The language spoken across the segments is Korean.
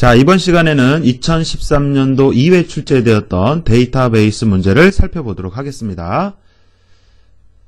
자, 이번 시간에는 2013년도 2회 출제되었던 데이터베이스 문제를 살펴보도록 하겠습니다.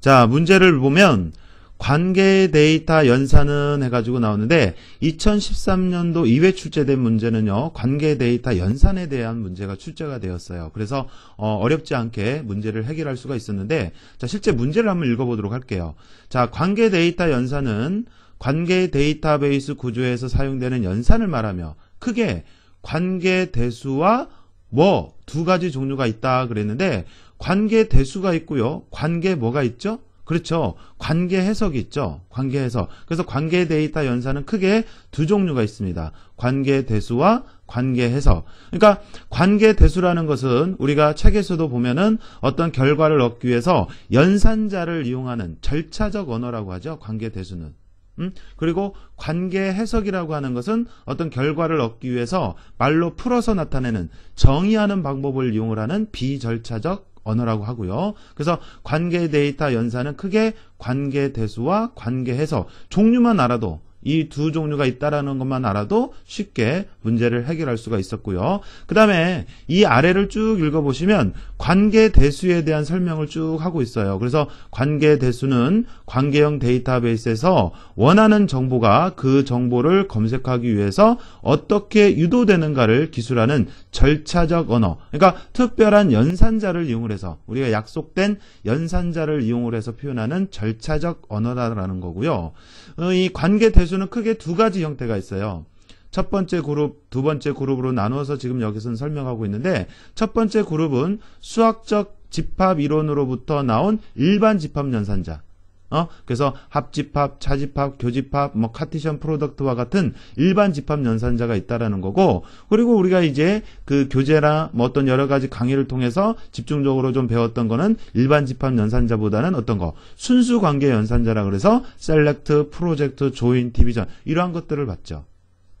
자, 문제를 보면 관계 데이터 연산은 해가지고 나오는데 2013년도 2회 출제된 문제는요. 관계 데이터 연산에 대한 문제가 출제가 되었어요. 그래서 어, 렵지 않게 문제를 해결할 수가 있었는데 자 실제 문제를 한번 읽어보도록 할게요. 자 관계 데이터 연산은 관계 데이터베이스 구조에서 사용되는 연산을 말하며 크게 관계 대수와 뭐 두 가지 종류가 있다 그랬는데 관계 대수가 있고요. 관계 뭐가 있죠? 그렇죠. 관계 해석이 있죠. 관계 해석. 그래서 관계 데이터 연산은 크게 두 종류가 있습니다. 관계 대수와 관계 해석. 그러니까 관계 대수라는 것은 우리가 책에서도 보면은 어떤 결과를 얻기 위해서 연산자를 이용하는 절차적 언어라고 하죠. 관계 대수는. 음? 그리고 관계 해석이라고 하는 것은 어떤 결과를 얻기 위해서 말로 풀어서 나타내는 정의하는 방법을 이용을 하는 비절차적 언어라고 하고요. 그래서 관계 데이터 연산은 크게 관계 대수와 관계 해석 종류만 알아도 이두 종류가 있다라는 것만 알아도 쉽게 문제를 해결할 수가 있었고요. 그 다음에 이 아래를 쭉 읽어보시면 관계 대수에 대한 설명을 쭉 하고 있어요. 그래서 관계 대수는 관계형 데이터베이스에서 원하는 정보가 그 정보를 검색하기 위해서 어떻게 유도되는가를 기술하는 절차적 언어. 그러니까 특별한 연산자를 이용 해서 우리가 약속된 연산자를 이용 해서 표현하는 절차적 언어라는 거고요. 어, 이 관계 대수 지수는 크게 두 가지 형태가 있어요. 첫 번째 그룹, 두 번째 그룹으로 나누어서 지금 여기서는 설명하고 있는데 첫 번째 그룹은 수학적 집합 이론으로부터 나온 일반 집합 연산자. 어? 그래서 합집합, 차집합, 교집합, 뭐 카티션 프로덕트와 같은 일반 집합 연산자가 있다라는 거고 그리고 우리가 이제 그 교재나 뭐 어떤 여러 가지 강의를 통해서 집중적으로 좀 배웠던 거는 일반 집합 연산자보다는 어떤 거 순수 관계 연산자라 그래서 셀렉트, 프로젝트, 조인, 디비전 이러한 것들을 봤죠.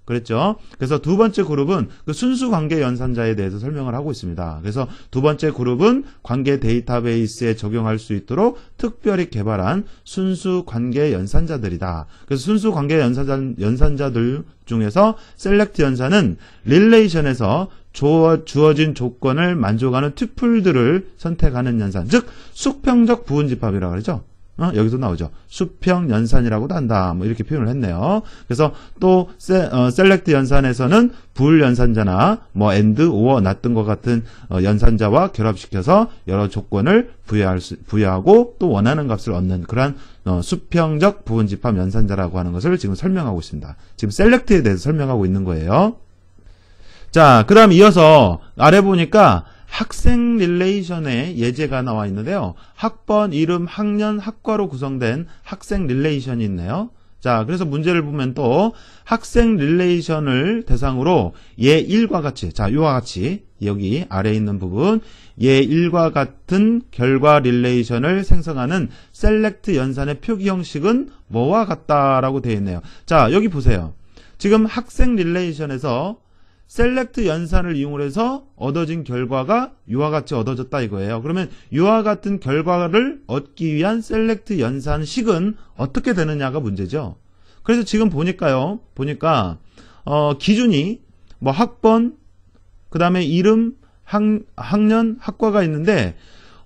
그랬죠. 그래서 두 번째 그룹은 그 순수 관계 연산자에 대해서 설명을 하고 있습니다. 그래서 두 번째 그룹은 관계 데이터베이스에 적용할 수 있도록 특별히 개발한 순수 관계 연산자들이다. 그래서 순수 관계 연산자, 연산자들 중에서 셀렉트 연산은 릴레이션에서 주어진 조건을 만족하는 튜플들을 선택하는 연산, 즉 수평적 부분 집합이라고 그러죠. 어? 여기서 나오죠. 수평 연산이라고도 한다. 뭐 이렇게 표현을 했네요. 그래서 또 세, 어, 셀렉트 연산에서는 불 연산자나 뭐 a 드 오어 r n 것 같은 어, 연산자와 결합시켜서 여러 조건을 부여할 수, 부여하고 또 원하는 값을 얻는 그러한 어, 수평적 부분 집합 연산자라고 하는 것을 지금 설명하고 있습니다. 지금 셀렉트에 대해서 설명하고 있는 거예요. 자, 그 다음 이어서 아래 보니까 학생 릴레이션의 예제가 나와 있는데요. 학번, 이름, 학년, 학과로 구성된 학생 릴레이션이 있네요. 자, 그래서 문제를 보면 또 학생 릴레이션을 대상으로 예1과 같이, 자, 이와 같이 여기 아래에 있는 부분 예1과 같은 결과 릴레이션을 생성하는 셀렉트 연산의 표기 형식은 뭐와 같다라고 되어 있네요. 자, 여기 보세요. 지금 학생 릴레이션에서 셀렉트 연산을 이용해서 얻어진 결과가 유와 같이 얻어졌다 이거예요. 그러면 유와 같은 결과를 얻기 위한 셀렉트 연산식은 어떻게 되느냐가 문제죠. 그래서 지금 보니까요. 보니까 어, 기준이 뭐 학번, 그 다음에 이름, 학, 학년, 학과가 있는데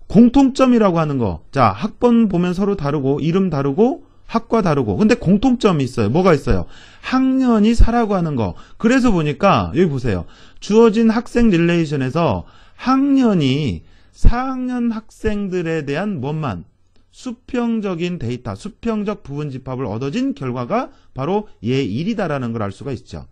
공통점이라고 하는 거. 자, 학번 보면 서로 다르고 이름 다르고 학과 다르고 근데 공통점이 있어요. 뭐가 있어요? 학년이 사라고 하는 거. 그래서 보니까 여기 보세요. 주어진 학생 릴레이션에서 학년이 4학년 학생들에 대한 뭔만 수평적인 데이터, 수평적 부분 집합을 얻어진 결과가 바로 얘 1이다라는 걸 알 수가 있죠.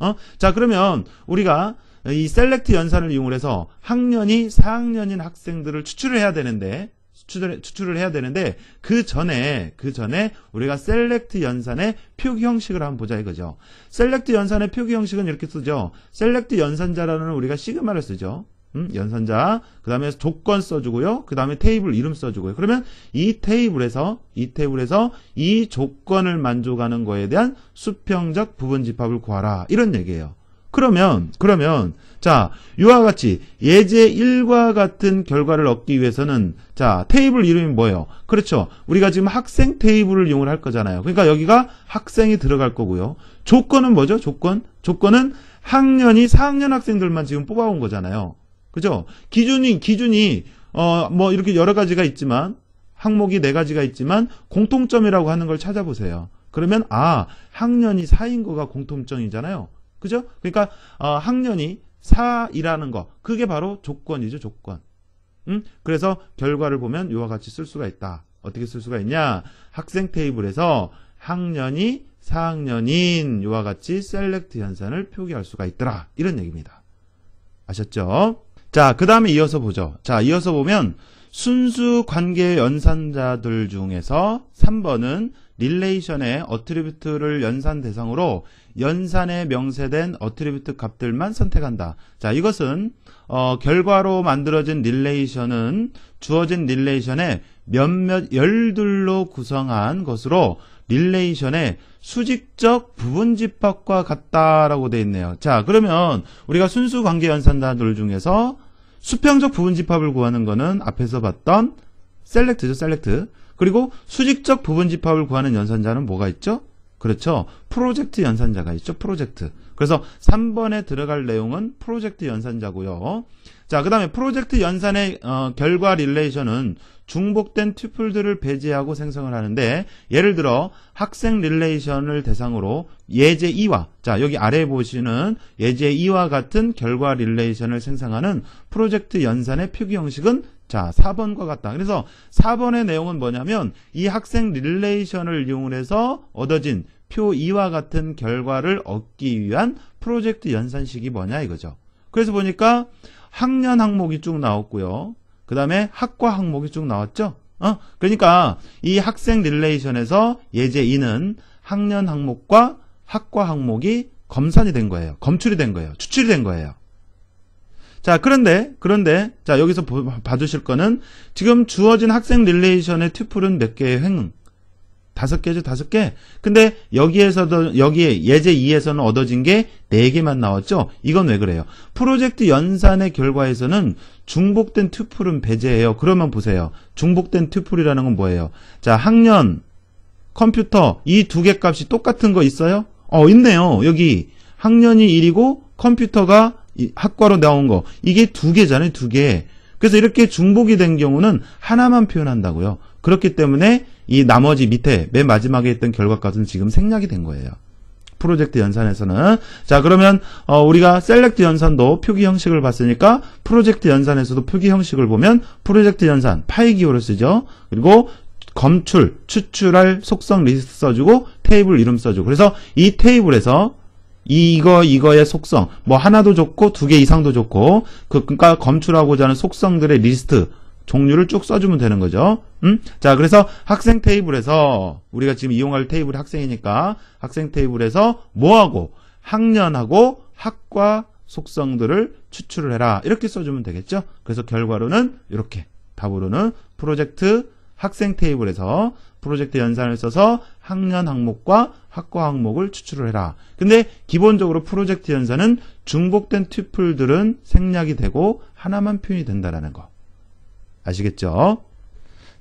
어? 자, 그러면 우리가 이 셀렉트 연산을 이용해서 학년이 4학년인 학생들을 추출을 해야 되는데 추출을, 추출을 해야 되는데 그 전에 그 전에 우리가 셀렉트 연산의 표기 형식을 한번 보자 이거죠. 셀렉트 연산의 표기 형식은 이렇게 쓰죠. 셀렉트 연산자라는 우리가 시그마를 쓰죠. 음, 연산자 그 다음에 조건 써주고요 그 다음에 테이블 이름 써주고요 그러면 이 테이블에서 이 테이블에서 이 조건을 만족하는 거에 대한 수평적 부분 집합을 구하라 이런 얘기예요 그러면 그러면 자 이와 같이 예제 1과 같은 결과를 얻기 위해서는 자 테이블 이름이 뭐예요? 그렇죠. 우리가 지금 학생 테이블을 이용을 할 거잖아요. 그러니까 여기가 학생이 들어갈 거고요. 조건은 뭐죠? 조건? 조건은 학년이 4학년 학생들만 지금 뽑아온 거잖아요. 그죠? 기준이 기준이 어 뭐 이렇게 여러 가지가 있지만 항목이 네 가지가 있지만 공통점이라고 하는 걸 찾아보세요. 그러면 아 학년이 4인 거가 공통점이잖아요. 그죠? 그러니까 어, 학년이 4이라는 거 그게 바로 조건이죠 조건 음? 그래서 결과를 보면 이와 같이 쓸 수가 있다 어떻게 쓸 수가 있냐 학생 테이블에서 학년이 4학년인 이와 같이 셀렉트 현상을 표기할 수가 있더라 이런 얘기입니다 아셨죠? 자그 다음에 이어서 보죠 자 이어서 보면 순수 관계 연산자들 중에서 3번은 릴레이션의 어트리뷰트를 연산 대상으로 연산에 명세된 어트리뷰트 값들만 선택한다. 자, 이것은 어, 결과로 만들어진 릴레이션은 주어진 릴레이션의 몇몇 열둘로 구성한 것으로 릴레이션의 수직적 부분 집합과 같다라고 되어 있네요. 자, 그러면 우리가 순수 관계 연산자들 중에서 수평적 부분 집합을 구하는 거는 앞에서 봤던 셀렉트죠, 셀렉트. 그리고 수직적 부분 집합을 구하는 연산자는 뭐가 있죠? 그렇죠. 프로젝트 연산자가 있죠. 프로젝트. 그래서 3번에 들어갈 내용은 프로젝트 연산자고요. 자, 그 다음에 프로젝트 연산의 어, 결과 릴레이션은 중복된 튜플들을 배제하고 생성을 하는데 예를 들어 학생 릴레이션을 대상으로 예제 2와 자 여기 아래 보시는 예제 2와 같은 결과 릴레이션을 생성하는 프로젝트 연산의 표기 형식은 자 4번과 같다. 그래서 4번의 내용은 뭐냐면 이 학생 릴레이션을 이용해서 얻어진 표 2와 같은 결과를 얻기 위한 프로젝트 연산식이 뭐냐 이거죠. 그래서 보니까 학년 항목이 쭉 나왔고요. 그 다음에 학과 항목이 쭉 나왔죠. 어? 그러니까 이 학생 릴레이션에서 예제 2는 학년 항목과 학과 항목이 검산이 된 거예요. 검출이 된 거예요. 추출이 된 거예요. 자 그런데 그런데 자 여기서 봐주실 거는 지금 주어진 학생 릴레이션의 튜플은 몇 개의 횡 다섯 개죠, 다섯 개. 근데 여기에서도 여기에 예제 2에서는 얻어진 게 네 개만 나왔죠. 이건 왜 그래요? 프로젝트 연산의 결과에서는 중복된 튜플은 배제해요. 그러면 보세요. 중복된 튜플이라는 건 뭐예요? 자, 학년, 컴퓨터 이 두 개 값이 똑같은 거 있어요? 어, 있네요. 여기 학년이 1이고 컴퓨터가 학과로 나온 거 이게 두 개잖아요, 두 개. 그래서 이렇게 중복이 된 경우는 하나만 표현한다고요. 그렇기 때문에 이 나머지 밑에 맨 마지막에 있던 결과값은 지금 생략이 된 거예요. 프로젝트 연산에서는 자 그러면 어, 우리가 셀렉트 연산도 표기 형식을 봤으니까 프로젝트 연산에서도 표기 형식을 보면 프로젝트 연산 파이 기호를 쓰죠. 그리고 검출, 추출할 속성 리스트 써주고 테이블 이름 써주고 그래서 이 테이블에서 이거 이거의 속성 뭐 하나도 좋고 두 개 이상도 좋고 그 그러니까 검출하고자 하는 속성들의 리스트 종류를 쭉 써주면 되는 거죠. 음? 자, 그래서 학생 테이블에서 우리가 지금 이용할 테이블이 학생이니까 학생 테이블에서 뭐하고 학년하고 학과 속성들을 추출을 해라. 이렇게 써주면 되겠죠. 그래서 결과로는 이렇게 답으로는 프로젝트 학생 테이블에서 프로젝트 연산을 써서 학년 항목과 학과 항목을 추출을 해라. 근데 기본적으로 프로젝트 연산은 중복된 튜플들은 생략이 되고 하나만 표현이 된다라는 거. 아시겠죠?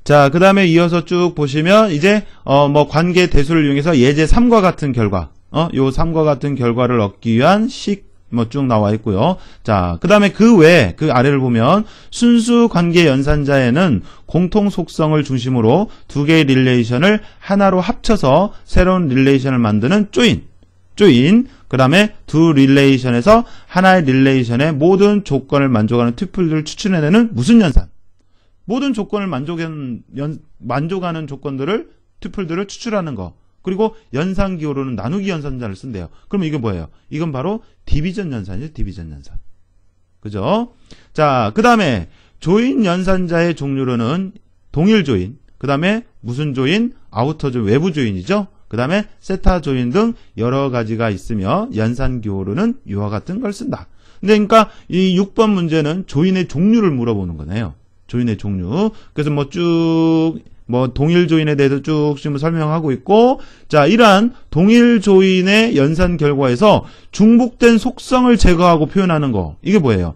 자, 그 다음에 이어서 쭉 보시면 이제 어뭐 관계 대수를 이용해서 예제 3과 같은 결과 어, 요 3과 같은 결과를 얻기 위한 식 뭐 쭉 나와 있고요. 자, 그 다음에 그 외에 그 아래를 보면 순수 관계 연산자에는 공통 속성을 중심으로 두 개의 릴레이션을 하나로 합쳐서 새로운 릴레이션을 만드는 조인, 조인, 그 다음에 두 릴레이션에서 하나의 릴레이션의 모든 조건을 만족하는 튜플들을 추출해내는 무슨 연산? 모든 조건을 만족한, 연, 만족하는 조건들을 튜플들을 추출하는 거. 그리고 연산 기호로는 나누기 연산자를 쓴대요. 그럼 이게 뭐예요? 이건 바로 디비전 연산이죠. 디비전 연산. 그죠? 자, 그 다음에 조인 연산자의 종류로는 동일 조인, 그 다음에 무슨 조인, 아우터 조인, 외부 조인이죠. 그 다음에 세타 조인 등 여러 가지가 있으며 연산 기호로는 이와 같은 걸 쓴다. 근데 그러니까 이 6번 문제는 조인의 종류를 물어보는 거네요. 조인의 종류. 그래서 뭐 쭉 뭐 동일 조인에 대해서 쭉 지금 설명하고 있고 자 이러한 동일 조인의 연산 결과에서 중복된 속성을 제거하고 표현하는 거 이게 뭐예요?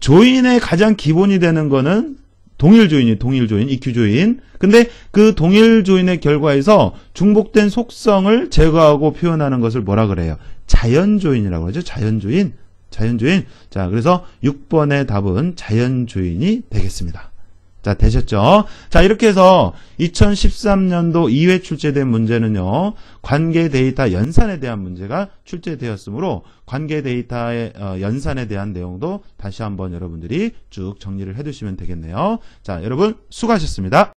조인의 가장 기본이 되는 거는 동일 조인이 동일 조인, EQ 조인. 근데 그 동일 조인의 결과에서 중복된 속성을 제거하고 표현하는 것을 뭐라 그래요? 자연 조인이라고 하죠. 자연 조인. 자연주인. 자, 그래서 6번의 답은 자연주인이 되겠습니다. 자, 되셨죠? 자, 이렇게 해서 2013년도 2회 출제된 문제는요. 관계 데이터 연산에 대한 문제가 출제되었으므로 관계 데이터의 어, 연산에 대한 내용도 다시 한번 여러분들이 쭉 정리를 해 두시면 되겠네요. 자, 여러분 수고하셨습니다.